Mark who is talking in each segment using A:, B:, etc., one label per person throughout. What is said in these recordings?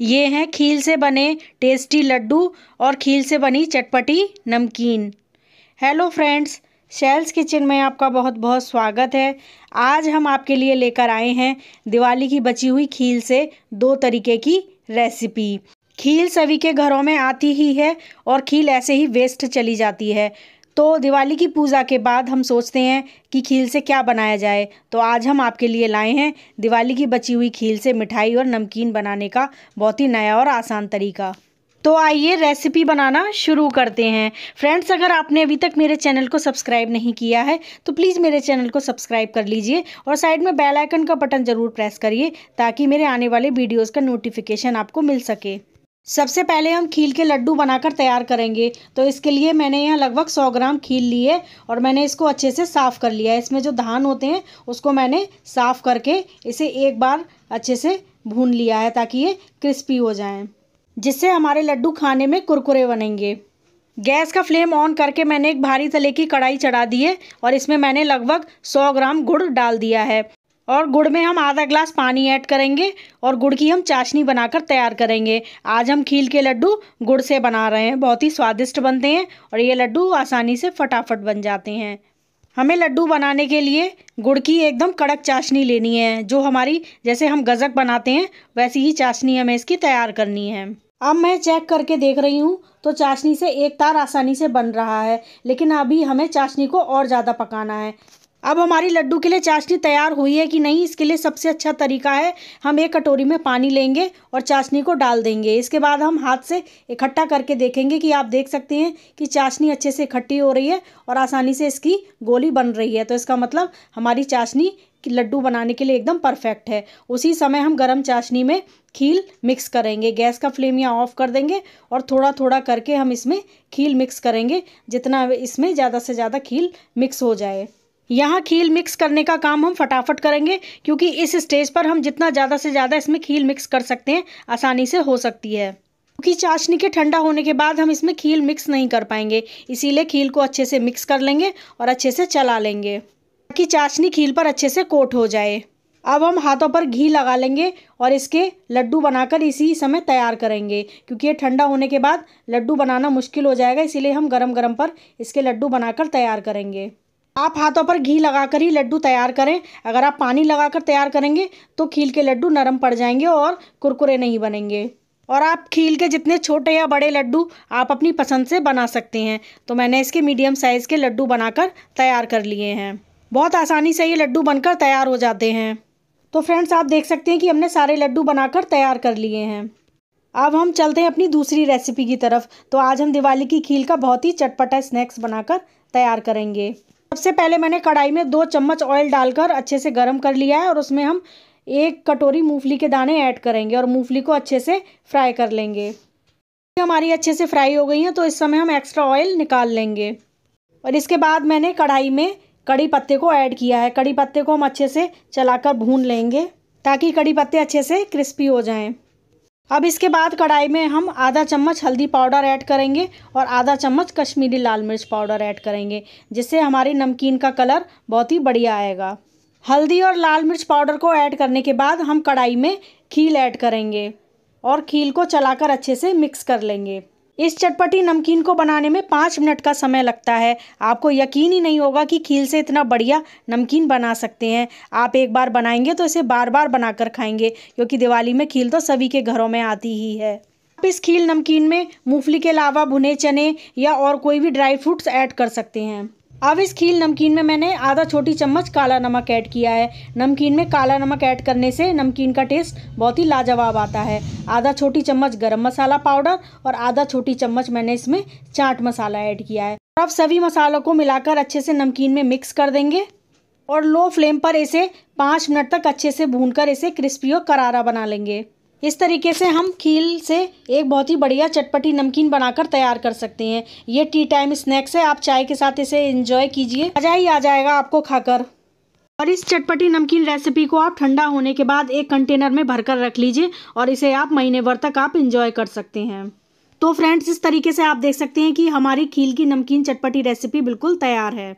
A: ये हैं खील से बने टेस्टी लड्डू और खील से बनी चटपटी नमकीन हेलो फ्रेंड्स शेल्स किचन में आपका बहुत बहुत स्वागत है आज हम आपके लिए लेकर आए हैं दिवाली की बची हुई खील से दो तरीके की रेसिपी खील सभी के घरों में आती ही है और खील ऐसे ही वेस्ट चली जाती है तो दिवाली की पूजा के बाद हम सोचते हैं कि खील से क्या बनाया जाए तो आज हम आपके लिए लाए हैं दिवाली की बची हुई खील से मिठाई और नमकीन बनाने का बहुत ही नया और आसान तरीका तो आइए रेसिपी बनाना शुरू करते हैं फ्रेंड्स अगर आपने अभी तक मेरे चैनल को सब्सक्राइब नहीं किया है तो प्लीज़ मेरे चैनल को सब्सक्राइब कर लीजिए और साइड में बेल आइकन का बटन ज़रूर प्रेस करिए ताकि मेरे आने वाले वीडियोस का नोटिफिकेशन आपको मिल सके सबसे पहले हम खील के लड्डू बनाकर तैयार करेंगे तो इसके लिए मैंने यहाँ लगभग 100 ग्राम खील ली है और मैंने इसको अच्छे से साफ़ कर लिया है इसमें जो धान होते हैं उसको मैंने साफ़ करके इसे एक बार अच्छे से भून लिया है ताकि ये क्रिस्पी हो जाएं जिससे हमारे लड्डू खाने में कुरकुरे बनेंगे गैस का फ्लेम ऑन करके मैंने एक भारी तले की कढ़ाई चढ़ा दी है और इसमें मैंने लगभग सौ ग्राम गुड़ डाल दिया है और गुड़ में हम आधा ग्लास पानी ऐड करेंगे और गुड़ की हम चाशनी बनाकर तैयार करेंगे आज हम खील के लड्डू गुड़ से बना रहे हैं बहुत ही स्वादिष्ट बनते हैं और ये लड्डू आसानी से फटाफट बन जाते हैं हमें लड्डू बनाने के लिए गुड़ की एकदम कड़क चाशनी लेनी है जो हमारी जैसे हम गज़क बनाते हैं वैसी ही चाशनी हमें इसकी तैयार करनी है अब मैं चेक करके देख रही हूँ तो चाशनी से एक तार आसानी से बन रहा है लेकिन अभी हमें चाशनी को और ज़्यादा पकाना है अब हमारी लड्डू के लिए चाशनी तैयार हुई है कि नहीं इसके लिए सबसे अच्छा तरीका है हम एक कटोरी में पानी लेंगे और चाशनी को डाल देंगे इसके बाद हम हाथ से इकट्ठा करके देखेंगे कि आप देख सकते हैं कि चाशनी अच्छे से इकट्ठी हो रही है और आसानी से इसकी गोली बन रही है तो इसका मतलब हमारी चाशनी लड्डू बनाने के लिए एकदम परफेक्ट है उसी समय हम गर्म चाशनी में खील मिक्स करेंगे गैस का फ्लेम यहाँ ऑफ कर देंगे और थोड़ा थोड़ा करके हम इसमें खील मिक्स करेंगे जितना इसमें ज़्यादा से ज़्यादा खील मिक्स हो जाए यहाँ खील मिक्स करने का काम हम फटाफट करेंगे क्योंकि इस स्टेज पर हम जितना ज़्यादा से ज़्यादा इसमें खील मिक्स कर सकते हैं आसानी से हो सकती है क्योंकि चाशनी के ठंडा होने के बाद हम इसमें खील मिक्स नहीं कर पाएंगे इसीलिए खील को अच्छे से मिक्स कर लेंगे और अच्छे से चला लेंगे ताकि चाशनी खील पर अच्छे से कोट हो जाए अब हम हाथों पर घी लगा लेंगे और इसके लड्डू बनाकर इसी समय तैयार करेंगे क्योंकि ये ठंडा होने के बाद लड्डू बनाना मुश्किल हो जाएगा इसीलिए हम गरम गरम पर इसके लड्डू बनाकर तैयार करेंगे आप हाथों पर घी लगाकर ही लड्डू तैयार करें अगर आप पानी लगाकर तैयार करेंगे तो खील के लड्डू नरम पड़ जाएंगे और कुरकुरे नहीं बनेंगे और आप खील के जितने छोटे या बड़े लड्डू आप अपनी पसंद से बना सकते हैं तो मैंने इसके मीडियम साइज़ के लड्डू बनाकर तैयार कर लिए हैं बहुत आसानी से ये लड्डू बनकर तैयार हो जाते हैं तो फ्रेंड्स आप देख सकते हैं कि हमने सारे लड्डू बनाकर तैयार कर लिए हैं अब हम चलते हैं अपनी दूसरी रेसिपी की तरफ तो आज हम दिवाली की खील का बहुत ही चटपटा स्नैक्स बनाकर तैयार करेंगे सबसे पहले मैंने कढ़ाई में दो चम्मच ऑयल डालकर अच्छे से गर्म कर लिया है और उसमें हम एक कटोरी मूंगफली के दाने ऐड करेंगे और मूंगफली को अच्छे से फ्राई कर लेंगे हमारी अच्छे से फ्राई हो गई हैं तो इस समय हम एक्स्ट्रा ऑयल निकाल लेंगे और इसके बाद मैंने कढ़ाई में कड़ी पत्ते को ऐड किया है कड़ी पत्ते को हम अच्छे से चलाकर भून लेंगे ताकि कड़ी पत्ते अच्छे से क्रिस्पी हो जाएं अब इसके बाद कढ़ाई में हम आधा चम्मच हल्दी पाउडर ऐड करेंगे और आधा चम्मच कश्मीरी लाल मिर्च पाउडर ऐड करेंगे जिससे हमारी नमकीन का कलर बहुत ही बढ़िया आएगा हल्दी और लाल मिर्च पाउडर को ऐड करने के बाद हम कढ़ाई में खील ऐड करेंगे और खील को चलाकर अच्छे से मिक्स कर लेंगे इस चटपटी नमकीन को बनाने में पाँच मिनट का समय लगता है आपको यकीन ही नहीं होगा कि खील से इतना बढ़िया नमकीन बना सकते हैं आप एक बार बनाएंगे तो इसे बार बार बनाकर खाएंगे क्योंकि दिवाली में खील तो सभी के घरों में आती ही है आप इस खील नमकीन में मूंगफली के अलावा भुने चने या और कोई भी ड्राई फ्रूट्स ऐड कर सकते हैं अब इस खील नमकीन में मैंने आधा छोटी चम्मच काला नमक ऐड किया है नमकीन में काला नमक ऐड करने से नमकीन का टेस्ट बहुत ही लाजवाब आता है आधा छोटी चम्मच गरम मसाला पाउडर और आधा छोटी चम्मच मैंने इसमें चाट मसाला ऐड किया है अब सभी मसालों को मिलाकर अच्छे से नमकीन में मिक्स कर देंगे और लो फ्लेम पर इसे पाँच मिनट तक अच्छे से भून इसे क्रिस्पी और करारा बना लेंगे इस तरीके से हम खील से एक बहुत ही बढ़िया चटपटी नमकीन बनाकर तैयार कर सकते हैं ये टी टाइम स्नैक्स है आप चाय के साथ इसे इंजॉय कीजिए मजा ही आ जाएगा आपको खाकर और इस चटपटी नमकीन रेसिपी को आप ठंडा होने के बाद एक कंटेनर में भरकर रख लीजिए और इसे आप महीने भर तक आप इंजॉय कर सकते हैं तो फ्रेंड्स इस तरीके से आप देख सकते हैं कि हमारी खील की नमकीन चटपटी रेसिपी बिल्कुल तैयार है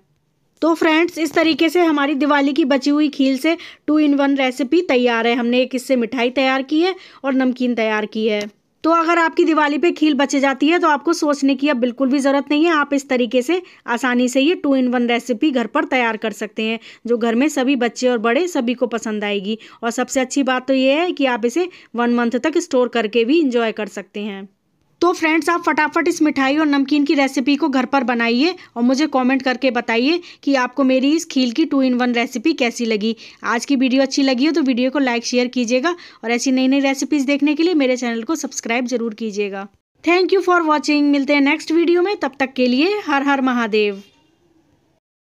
A: तो फ्रेंड्स इस तरीके से हमारी दिवाली की बची हुई खील से टू इन वन रेसिपी तैयार है हमने एक इससे मिठाई तैयार की है और नमकीन तैयार की है तो अगर आपकी दिवाली पे खील बचे जाती है तो आपको सोचने की अब बिल्कुल भी ज़रूरत नहीं है आप इस तरीके से आसानी से ये टू इन वन रेसिपी घर पर तैयार कर सकते हैं जो घर में सभी बच्चे और बड़े सभी को पसंद आएगी और सबसे अच्छी बात तो ये है कि आप इसे वन मंथ तक स्टोर करके भी इंजॉय कर सकते हैं तो फ्रेंड्स आप फटाफट इस मिठाई और नमकीन की रेसिपी को घर पर बनाइए और मुझे कमेंट करके बताइए कि आपको मेरी इस खील की टू इन वन रेसिपी कैसी लगी आज की वीडियो अच्छी लगी हो तो वीडियो को लाइक शेयर कीजिएगा और ऐसी नई नई रेसिपीज़ देखने के लिए मेरे चैनल को सब्सक्राइब ज़रूर कीजिएगा थैंक यू फॉर वॉचिंग मिलते हैं नेक्स्ट वीडियो में तब तक के लिए हर हर महादेव